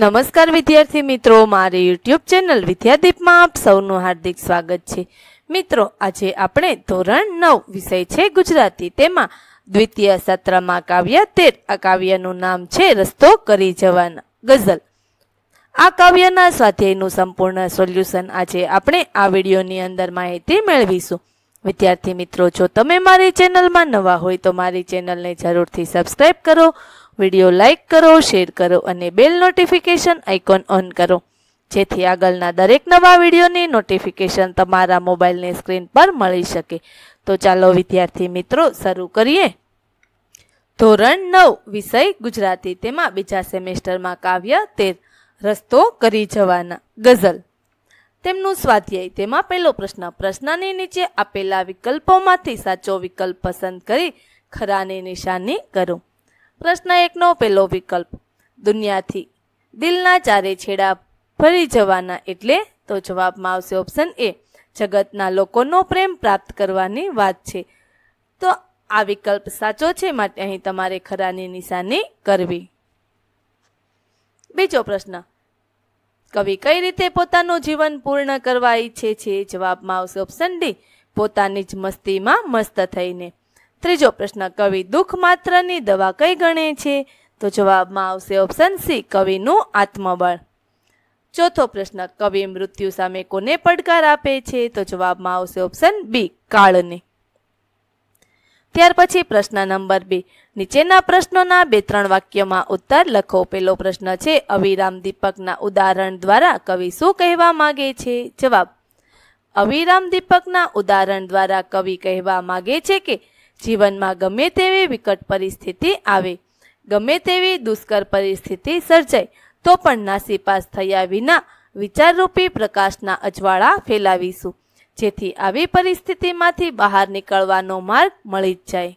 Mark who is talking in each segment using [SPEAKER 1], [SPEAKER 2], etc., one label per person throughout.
[SPEAKER 1] નમસ્કાર વિદ્યાર્થી મિત્રો મારી યુટ્યુબ ચેનલ વિદ્યાદીપમાં આપ સૌનું હાર્દિક સ્વાગત છે મિત્રો આજે આપણે ધોરણ નવ વિષય છે ગુજરાતી તેમાં દ્વિતીય સત્રમાં કાવ્ય તેર આ કાવ્યનું નામ છે રસ્તો કરી જવાના ગઝલ આ કાવ્યના સ્વાધ્યાયનું સંપૂર્ણ સોલ્યુશન આજે આપણે આ વિડીયોની અંદર માહિતી મેળવીશું વિદ્યાર્થી મિત્રો જો તમે મારી ચેનલમાં નવા હોય તો મારી ચેનલને જરૂરથી સબસ્ક્રાઈબ કરો વિડીયો લાઇક કરો શેર કરો અને બેલ નોટિફિકેશન આઇકોન ઓન કરો જેથી આગળના દરેક નવા વિડીયોની નોટિફિકેશન તમારા મોબાઈલની સ્ક્રીન પર મળી શકે તો ચાલો વિદ્યાર્થી મિત્રો શરૂ કરીએ ધોરણ નવ વિષય ગુજરાતી તેમાં બીજા સેમેસ્ટરમાં કાવ્ય તેર રસ્તો કરી જવાના ગઝલ તેમનું સ્વાધ્યાય તેમાં પહેલો પ્રશ્ન પ્રશ્નની નીચે આપેલા વિકલ્પોમાંથી સાચો વિકલ્પ પસંદ કરી ખરાની નિશાની કરો પ્રશ્ન એકનો પહેલો વિકલ્પ દુનિયાથી દિલના ચારે છેડા ફરી જવાના એટલે તો જવાબમાં આવશે ઓપ્શન એ જગતના લોકોનો પ્રેમ પ્રાપ્ત કરવાની વાત છે તો આ વિકલ્પ સાચો છે માટે અહીં તમારે ખરાની નિશાની કરવી બીજો પ્રશ્ન કવિ કઈ રીતે પોતાનું જીવન પૂર્ણ કરવા ઈચ્છે છે જવાબમાં આવશે ઓપ્શન ડી પોતાની જ મસ્તીમાં મસ્ત થઈને ત્રીજો પ્રશ્ન કવિ દુઃખ માત્રની દવા કઈ ગણે છે તો જવાબમાં આવશે ઓપ્શન સી કવિનું આત્મબળ ચોથો પ્રશ્ન કવિ મૃત્યુ સામે કોને પડકાર આપે છે તો જવાબમાં આવશે ઓપ્શન બી કાળને ત્યાર પછી પ્રશ્ન નંબર બે નીચેના પ્રશ્નોના બે ત્રણ વાક્યમાં ઉત્તર લખો પેલો પ્રશ્ન છે અવિરામ દીપકના ઉદાહરણ દ્વારા કવિ શું કહેવા માગે છે જવાબ અવિરામ દીપકના ઉદાહરણ દ્વારા કવિ કહેવા માગે છે કે જીવનમાં ગમે તેવી વિકટ પરિસ્થિતિ આવે ગમે તેવી દુષ્કર પરિસ્થિતિ સર્જાય તો પણ નાસીપાસ થયા વિના વિચારરૂપી પ્રકાશના અજવાળા ફેલાવીશું જેથી આવી પરિસ્થિતિમાંથી બહાર નીકળવાનો માર્ગ મળી જ જાય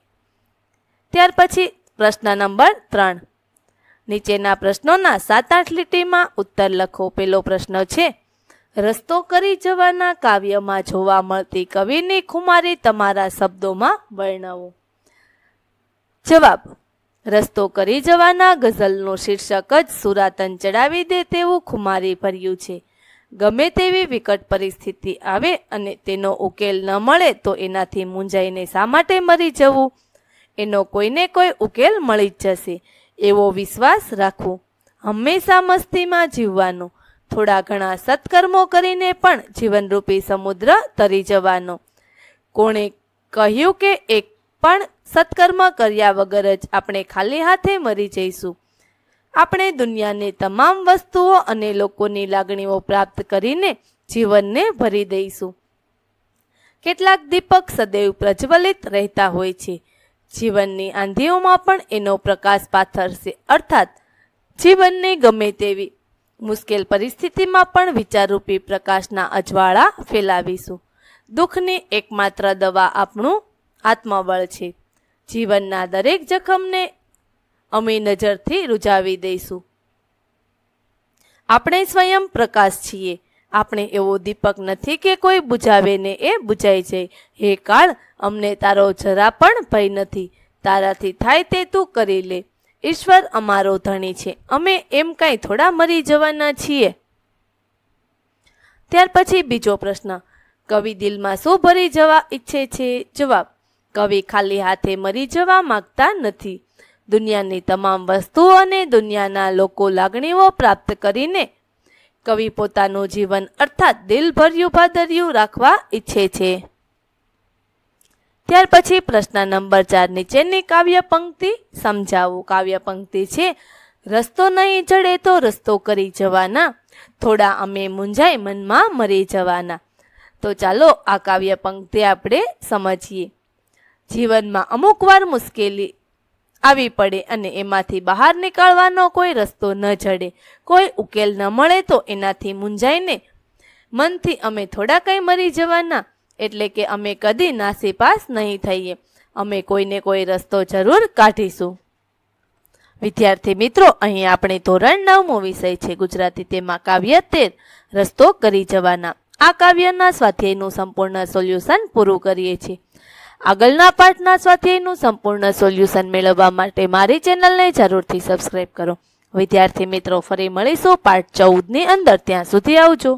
[SPEAKER 1] ત્યાર પછી પ્રશ્ન નંબર ત્રણ નીચેના પ્રશ્નોના સાત આઠ લીટીમાં ઉત્તર લખો પેલો પ્રશ્ન છે રસ્તો કરી જવાના કાવ્યમાં જોવા મળતી કવિની ખુમારી તમારા શબ્દોમાં વર્ણવો જવાબ રસ્તો કરી જવાના ગઝલનું શીર્ષક જ સુરાતન ચડાવી દે તેવું ખુમારી ભર્યું છે ગમે તેવી વિકટ પરિસ્થિતિ આવે અને તેનો ઉકેલ ન મળે તો એનાથી મૂંઝાઈને શા માટે મરી જવું એનો કોઈને કોઈ ઉકેલ મળી જ જશે એવો વિશ્વાસ રાખવો હંમેશા મસ્તીમાં જીવવાનું થોડા ઘણા સત્કર્મો કરીને પણ જીવનરૂપી સમુદ્ર તરી જવાનો કોણે કહ્યું કે એક પણ સત્કર્મ કર્યા વગર જ આપણે ખાલી હાથે મરી જઈશું આપણે દુનિયાની તમામ વસ્તુઓ અને લોકોની લાગણીઓ પ્રાપ્ત કરીને જીવનને ભરી દઈશું કેટલાક દીપક સદૈવ પ્રજ્વલિત રહેતા હોય છે જીવનની આંધીઓમાં પણ એનો પ્રકાશ પાથરશે અર્થાત જીવનની ગમે તેવી મુશ્કેલ પરિસ્થિતિમાં પણ વિચારરૂપી પ્રકાશના અજવાળા ફેલાવીશું દુઃખની એકમાત્ર દવા આપણું આત્મબળ છે જીવનના દરેક જખમને અમે નજરથી રૂજાવી દઈશું આપણે સ્વયં પ્રકાશ છીએ આપણે એવો દીપક નથી કે કોઈ બુજાવે ને એ બુજાઈ જાય હે કાળ અમને તારો જરા પણ ભય નથી તારાથી થાય તે તું કરી લે ઈશ્વર અમારો ધણી છે અમે એમ કાંઈ થોડા મરી જવાના છીએ ત્યાર પછી બીજો પ્રશ્ન કવિ દિલમાં શું ભરી જવા ઈચ્છે છે જવાબ કવિ ખાલી હાથે મરી જવા માગતા નથી દુનિયાની તમામ વસ્તુઓ અને દુનિયાના લોકો લાગણીઓ પ્રાપ્ત કરીને કવિ પોતાનું જીવન અર્થાત દિલભર્યું ભાદર્યું રાખવા ઈચ્છે છે ત્યાર પછી પ્રશ્ન નંબર ચાર નીચેની કાવ્ય પંક્તિ સમજાવો કાવ્ય પંક્તિ છે રસ્તો નહીં જડે તો રસ્તો કરી જવાના થોડા અમે મૂંઝાઈ મનમાં મરી જવાના તો ચાલો આ કાવ્ય પંક્તિ આપણે સમજીએ જીવનમાં અમુક વાર મુશ્કેલી આવી પડે અને એમાંથી બહાર નીકળવાનો કોઈ રસ્તો ન જડે કોઈ ઉકેલ ન મળે તો એનાથી મૂંઝાઈને મનથી અમે થોડા કંઈ મરી જવાના એટલે કે અમે કદી નાસીપાસ નહીં થઈએ અમે કોઈને કોઈ રસ્તો જરૂર કાઢીશું વિદ્યાર્થી મિત્રો અહીં આપણે ધોરણ નવમો વિષય છે ગુજરાતી તેમાં કાવ્ય તેર રસ્તો કરી જવાના આ કાવ્યના સ્વાધ્યાયનું સંપૂર્ણ સોલ્યુશન પૂરું કરીએ છીએ આગળના પાઠના સ્વાધ્યાયનું સંપૂર્ણ સોલ્યુશન મેળવવા માટે મારી ચેનલને જરૂરથી સબસ્ક્રાઈબ કરો વિદ્યાર્થી મિત્રો ફરી મળીશું પાઠ ચૌદની અંદર ત્યાં સુધી આવજો